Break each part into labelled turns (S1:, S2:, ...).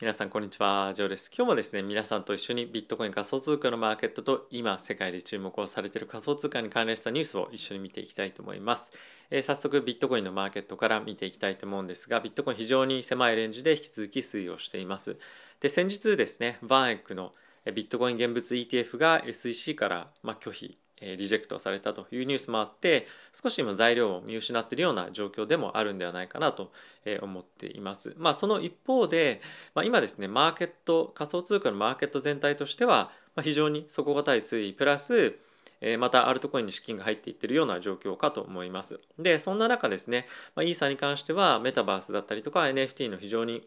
S1: 皆さんこんにちは、ジョーです。今日もですね、皆さんと一緒にビットコイン仮想通貨のマーケットと今世界で注目をされている仮想通貨に関連したニュースを一緒に見ていきたいと思います。えー、早速ビットコインのマーケットから見ていきたいと思うんですが、ビットコイン非常に狭いレンジで引き続き推移をしています。で、先日ですね、バンエックのビットコイン現物 ETF が SEC からま拒否リジェクトされたというニュースもあって少し今材料を見失っているような状況でもあるんではないかなと思っています。まあ、その一方で、まあ、今ですねマーケット仮想通貨のマーケット全体としては非常に底堅い推移プラスまたアルトコインに資金が入っていってるような状況かと思います。でそんな中ですね、まあ、イーサに関してはメタバースだったりとか NFT の非常に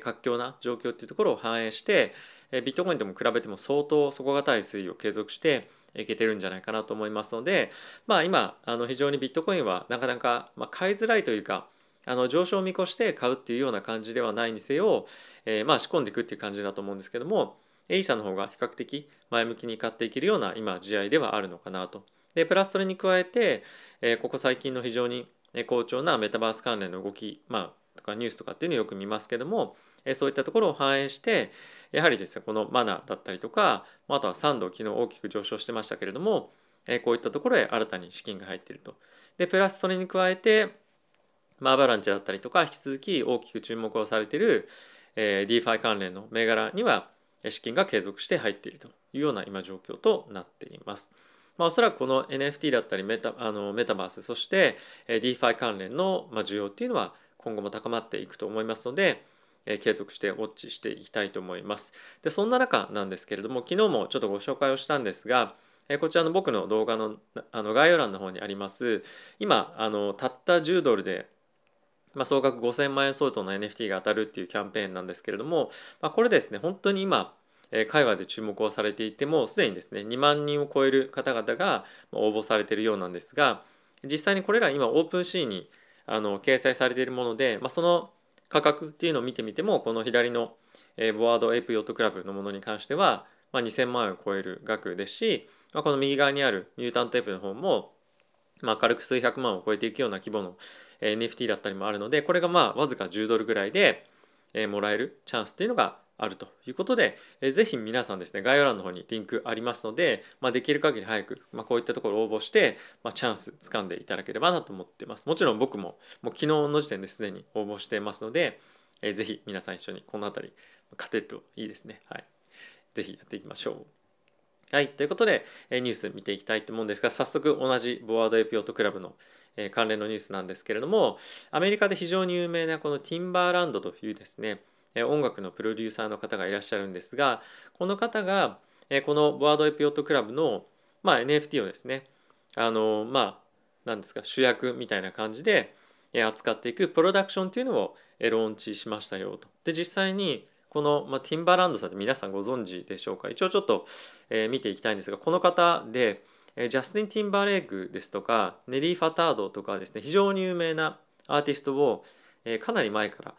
S1: 活況な状況っていうところを反映してビットコインとも比べても相当底堅い推移を継続していけてるんじゃないかなと思いますので、まあ、今あの非常にビットコインはなかなか、ま買いづらいというかあの上昇を見越して買うっていうような感じではないにせよ、えー、まあ仕込んでいくっていう感じだと思うんですけども A 社の方が比較的前向きに買っていけるような今試合ではあるのかなと。でプラスそれに加えて、えー、ここ最近の非常に好調なメタバース関連の動き、まあ、かニュースとかっていうのをよく見ますけどもそういったところを反映してやはりですねこのマナーだったりとかあとは3度昨日大きく上昇してましたけれどもこういったところへ新たに資金が入っていると。でプラスそれに加えてアバランチだったりとか引き続き大きく注目をされている DeFi 関連の銘柄には資金が継続して入っているというような今状況となっています。まあ、おそらくこの NFT だったりメタあのメタバースそして DeFi 関連の需要っていうのは今後も高まっていくと思いますので、え継続してウォッチしていきたいと思います。で、そんな中なんですけれども、昨日もちょっとご紹介をしたんですが、えこちらの僕の動画のあの概要欄の方にあります、今、あのたった10ドルで、まあ、総額5000万円相当の NFT が当たるっていうキャンペーンなんですけれども、まあ、これですね、本当に今、え話で注目をされていてもすでにですね2万人を超える方々が応募されているようなんですが実際にこれら今オープンシーンにあの掲載されているもので、まあ、その価格っていうのを見てみてもこの左の、えボワードエイプヨットクラブのものに関しては、まあ、2000万円を超える額ですし、まあ、この右側にあるニュータンエイプの方も、まあ、軽く数百万を超えていくような規模の NFT だったりもあるのでこれがまあわずか10ドルぐらいでもらえるチャンスっていうのがあるということで、えー、ぜひ皆さんですね、概要欄の方にリンクありますので、まあ、できる限り早く、まあ、こういったところを応募して、まあ、チャンス掴んでいただければなと思ってます。もちろん僕も、もう昨日の時点ですでに応募してますので、えー、ぜひ皆さん一緒にこの辺り勝てるといいですね。はい。ぜひやっていきましょう。はい。ということで、えー、ニュース見ていきたいと思うんですが、早速同じボワードエピオートクラブの関連のニュースなんですけれどもアメリカで非常に有名なこのティンバーランドというですね音楽のプロデューサーの方がいらっしゃるんですがこの方がこのボワードエピオットクラブの、まあ、NFT をですねあのまあ何ですか主役みたいな感じで扱っていくプロダクションっていうのをローンチしましたよと。で実際にこの、まあ、ティンバランドさんって皆さんご存知でしょうか一応ちょっと、えー、見ていきたいんですがこの方で、えー、ジャスティン・ティンバーレイクですとかネリー・ファタードとかですね非常に有名なアーティストを、えー、かなり前から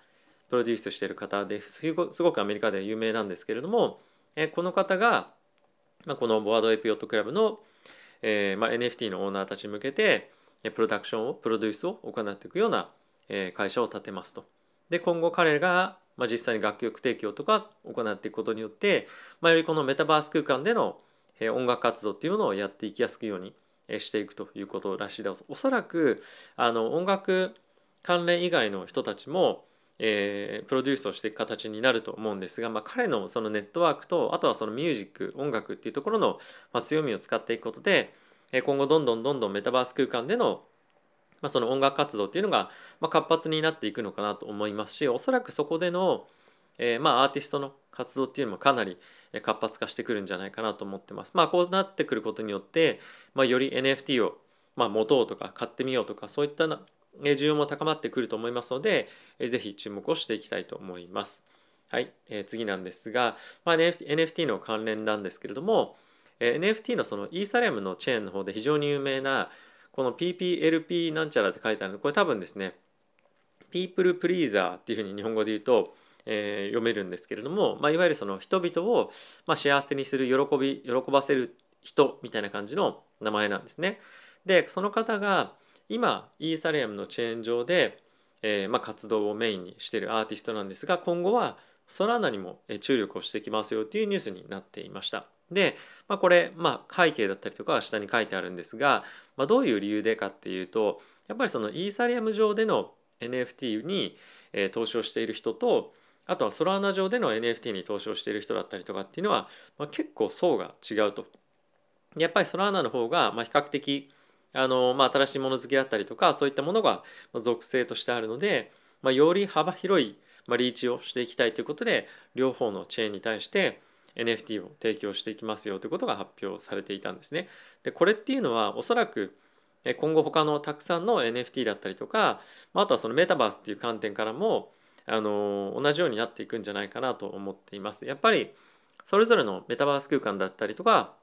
S1: プロデュースしている方ですごくアメリカでは有名なんですけれども、えこの方が、まこのボワードエピオットクラブの、えま NFT のオーナーたちに向けてプロダクションをプロデュースを行っていくような、え会社を建てますと。で今後彼が、ま実際に楽曲提供とか行っていくことによって、まよりこのメタバース空間での、え音楽活動っていうものをやっていきやすくようにしていくということらしいです。おそらくあの音楽関連以外の人たちもえー、プロデュースをしていく形になると思うんですが、まあ、彼のそのネットワークとあとはそのミュージック音楽っていうところの、まあ、強みを使っていくことで今後どんどんどんどんメタバース空間でのまあ、その音楽活動っていうのが、ま活発になっていくのかなと思いますしおそらくそこでの、えー、まアーティストの活動っていうのもかなり活発化してくるんじゃないかなと思ってます。まあ、こうなってくることによって、まあ、より NFT を、ま持とうとか買ってみようとかそういったな需要も高まってくると思いますので、ぜひ注目をしていきたいと思います。はい、えー、次なんですが、まあ、NFT の関連なんですけれども、えー、NFT のそのイーサリアムのチェーンの方で非常に有名なこの PPLP なんちゃらって書いてあるのこれ多分ですねピープルプリーザーっていうふうに日本語で言うと、えー、読めるんですけれども、まあ、いわゆるその人々を、まあ、幸せにする喜び喜ばせる人みたいな感じの名前なんですね。でその方が今イーサリアムのチェーン上で、えー、まあ、活動をメインにしているアーティストなんですが今後はソラーナにも注力をしてきますよというニュースになっていました。で、まあ、これ、まあ、背景だったりとかは下に書いてあるんですが、まあ、どういう理由でかっていうとやっぱりそのイーサリアム上での NFT に、えー、投資をしている人とあとはソラーナ上での NFT に投資をしている人だったりとかっていうのは、まあ、結構層が違うと。やっぱりソラーナの方が、まあ、比較的、あの、まあ、新しいもの好きだったりとかそういったものが属性としてあるので、まあ、より幅広いリーチをしていきたいということで両方のチェーンに対して NFT を提供していきますよということが発表されていたんですね。でこれっていうのはおそらく今後他のたくさんの NFT だったりとかあとはそのメタバースっていう観点からもあの同じようになっていくんじゃないかなと思っています。やっぱりそれぞれのメタバース空間だったりとか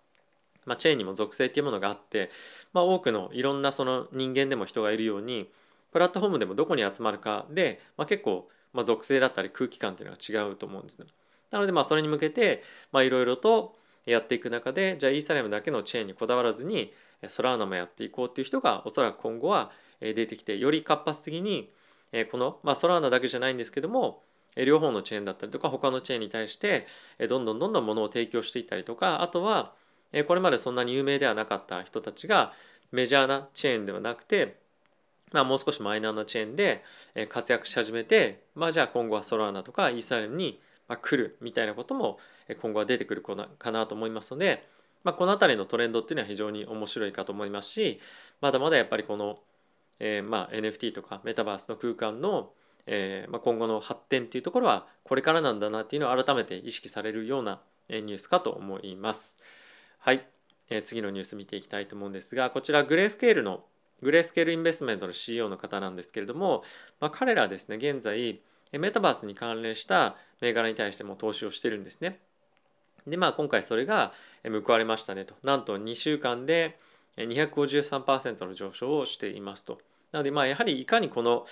S1: まあ、チェーンにも属性っていうものがあって、まあ、多くのいろんなその人間でも人がいるようにプラットフォームでもどこに集まるかで、まあ、結構、まあ、属性だったり空気感っていうのが違うと思うんですね。なのでまあそれに向けていろいろとやっていく中でじゃあイーサリアムだけのチェーンにこだわらずにソラーナもやっていこうっていう人がおそらく今後は出てきてより活発的にこの、まあ、ソラーナだけじゃないんですけども両方のチェーンだったりとか他のチェーンに対してどんどんどんどんものを提供していったりとかあとはえこれまでそんなに有名ではなかった人たちがメジャーなチェーンではなくて、まあ、もう少しマイナーなチェーンで活躍し始めて、まあ、じゃあ今後はソラーナとかイーサリアムに来るみたいなことも今後は出てくるかなと思いますので、まあ、この辺りのトレンドっていうのは非常に面白いかと思いますしまだまだやっぱりこの、えー、まあ NFT とかメタバースの空間の、えー、まあ今後の発展っていうところはこれからなんだなっていうのを改めて意識されるようなニュースかと思います。はい、えー、次のニュース見ていきたいと思うんですがこちらグレースケールのグレースケールインベストメントの CEO の方なんですけれども、まあ、彼らですね現在メタバースに関連した銘柄に対しても投資をしてるんですねでまあ今回それが報われましたねとなんと2週間で253%の上昇をしていますとなのでまあやはりいかにこの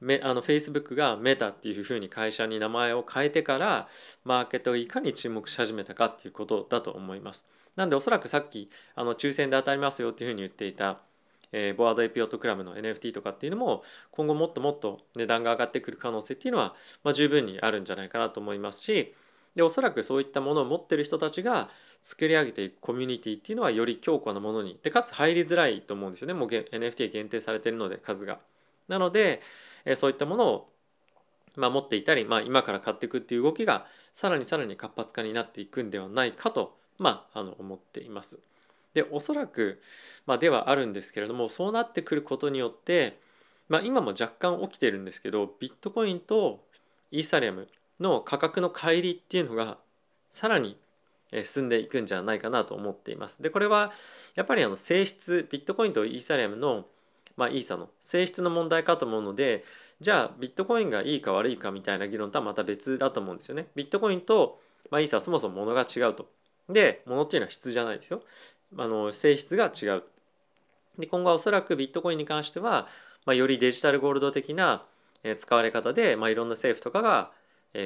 S1: めあの Facebook がメタっていうふうに会社に名前を変えてからマーケットをいかに注目し始めたかっていうことだと思います。なんでおそらくさっきあの抽選で当たりますよっていうふうに言っていた、えー、ボワードエピオットクラブの NFT とかっていうのも今後もっともっと値段が上がってくる可能性っていうのは、まあ、十分にあるんじゃないかなと思いますしでおそらくそういったものを持ってる人たちが作り上げていくコミュニティっていうのはより強固なものにでかつ入りづらいと思うんですよねもう NFT 限定されてるので数が。なのでえそういったものをまあ、持っていたり、まあ、今から買っていくっていう動きがさらにさらに活発化になっていくんではないかと、まあ、あの思っています。でおそらく、まあ、ではあるんですけれどもそうなってくることによって、まあ、今も若干起きてるんですけどビットコインとイーサリアムの価格の乖離っていうのがさらに進んでいくんじゃないかなと思っています。でこれはやっぱりあの性質ビットコインとイーサリアムのまあ、イーサの性質の問題かと思うのでじゃあビットコインがいいか悪いかみたいな議論とはまた別だと思うんですよね。ビットコインと、まあ、イーサはそもそも物が違うと。で物っていうのは質じゃないですよ。あの性質が違う。で今後はおそらくビットコインに関しては、まあ、よりデジタルゴールド的な使われ方で、まあ、いろんな政府とかが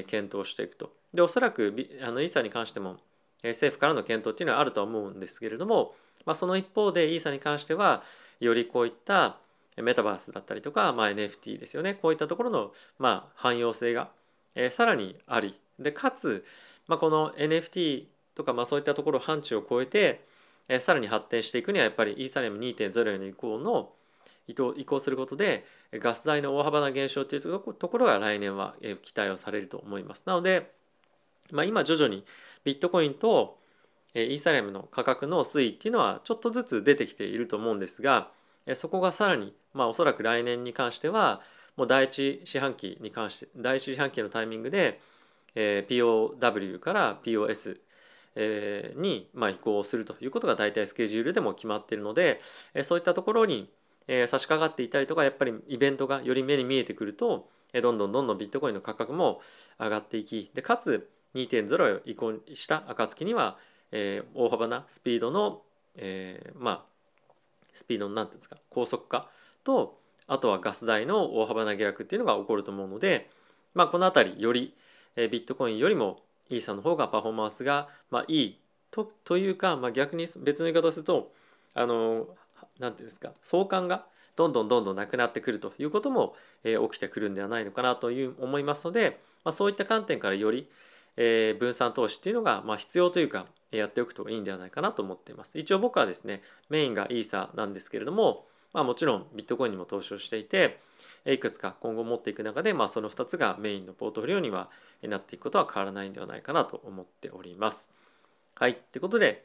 S1: 検討していくと。でおそらくあのイーサに関しても政府からの検討っていうのはあるとは思うんですけれども、まあ、その一方でイーサに関してはよりこういったメタバースだったりとか、まあ、NFT ですよねこういったところの、まあ、汎用性が、えー、さらにありでかつ、まあ、この NFT とか、まあ、そういったところ範疇を超えて、えー、さらに発展していくにはやっぱりイーサリアム2.0への移行の移行することでガス代の大幅な減少というところが来年は期待をされると思います。なので、まあ、今徐々にビットコインとイーサリアムの価格の推移っていうのはちょっとずつ出てきていると思うんですがそこがさらに、まあ、おそらく来年に関してはもう第一四半期に関して第一四半期のタイミングで、え POW から POS えに、まあ、移行するということが大体スケジュールでも決まっているので、えそういったところに、え差し掛かっていたりとかやっぱりイベントがより目に見えてくると、えどんどんどんどんビットコインの価格も上がっていきでかつ2.0を移行した暁にはえー、大幅なスピードの、えー、まあスピードの何て言うんですか高速化とあとはガス代の大幅な下落っていうのが起こると思うので、まあ、この辺りより、えー、ビットコインよりもイーサの方がパフォーマンスが、まあ、いいとというか、まあ、逆に別の言い方をするとあの何て言うんですか相関がどんどんどんどんなくなってくるということも、えー、起きてくるんではないのかなという思いますので、まあ、そういった観点からより、えー、分散投資っていうのが、まあ、必要というかやっておくといいんではないかなと思っています。一応僕はですね、メインがイーサなんですけれども、まあ、もちろんビットコインにも投資をしていて、いくつか今後持っていく中で、まあ、その2つがメインのポートフォリオにはなっていくことは変わらないんではないかなと思っております。はい。ってことで、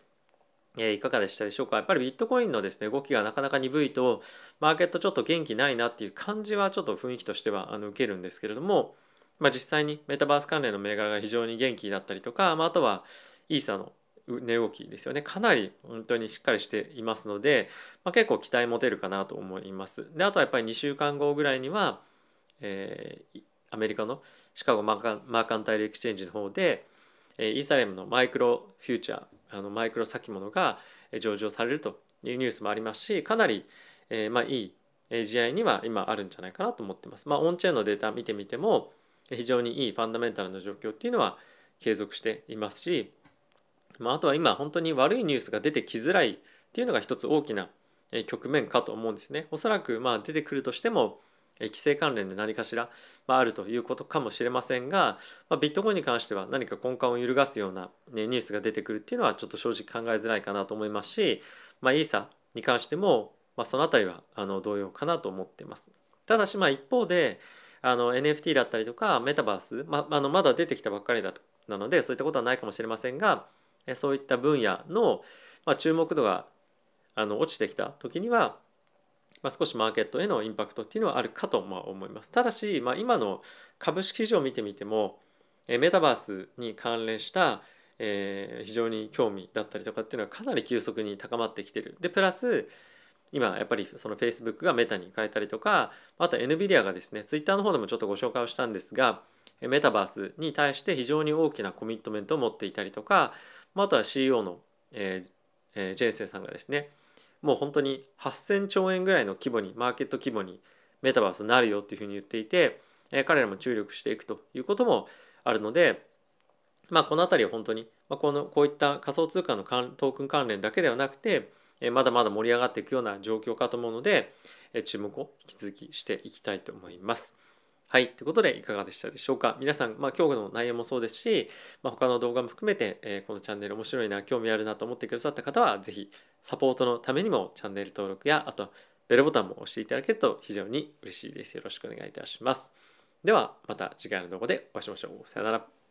S1: えいかがでしたでしょうかやっぱりビットコインのですね動きがなかなか鈍いとマーケットちょっと元気ないなっていう感じはちょっと雰囲気としてはあの受けるんですけれども、まあ、実際にメタバース関連の銘柄が非常に元気だったりとか、まあ、あとはイーサの値動きですよねかなり本当にしっかりしていますので、まあ、結構期待持てるかなと思います。であとはやっぱり2週間後ぐらいには、えー、アメリカのシカゴマーカンマーカンタイルエクスチェンジの方で、えー、イーサレムのマイクロフューチャーあのマイクロ先物が上場されるというニュースもありますしかなり、えー、まあ、いい試合には今あるんじゃないかなと思ってます。まあ、オンチェーンのデータ見てみても非常にいいファンダメンタルの状況っていうのは継続していますしまあ、あとは今本当に悪いニュースが出てきづらいっていうのが一つ大きな局面かと思うんですね。おそらくまあ出てくるとしても規制関連で何かしらあるということかもしれませんが、まあ、ビットコインに関しては何か根幹を揺るがすような、ね、ニュースが出てくるっていうのはちょっと正直考えづらいかなと思いますし、まあ、イーサに関しても、まあ、その辺りはあの同様かなと思っています。ただしまあ一方であの NFT だったりとかメタバース、まあ、あのまだ出てきたばっかりだなのでそういったことはないかもしれませんがそういった分野の、まあ、注目度があの落ちてきた時には、まあ、少しマーケットへのインパクトっていうのはあるかとま思います。ただし、まあ、今の株式市場を見てみてもメタバースに関連した、えー、非常に興味だったりとかっていうのはかなり急速に高まってきてる。でプラス今やっぱりそのフェイスブックがメタに変えたりとかあと NVIDIA がですねツイッターの方でもちょっとご紹介をしたんですがメタバースに対して非常に大きなコミットメントを持っていたりとかまあ、あとは CEO の、えーえー、ジェイセンさんがですねもう本当に8,000兆円ぐらいの規模にマーケット規模にメタバースになるよっていうふうに言っていて、えー、彼らも注力していくということもあるので、まあ、この辺りは本当に、まあ、このこういった仮想通貨のトークン関連だけではなくて、えー、まだまだ盛り上がっていくような状況かと思うので、えー、注目を引き続きしていきたいと思います。はい。ということで、いかがでしたでしょうか皆さん、まあ、今日の内容もそうですし、まあ、他の動画も含めて、えー、このチャンネル面白いな、興味あるなと思ってくださった方は、是非サポートのためにもチャンネル登録や、あと、ベルボタンも押していただけると非常に嬉しいです。よろしくお願いいたします。では、また次回の動画でお会いしましょう。さよなら。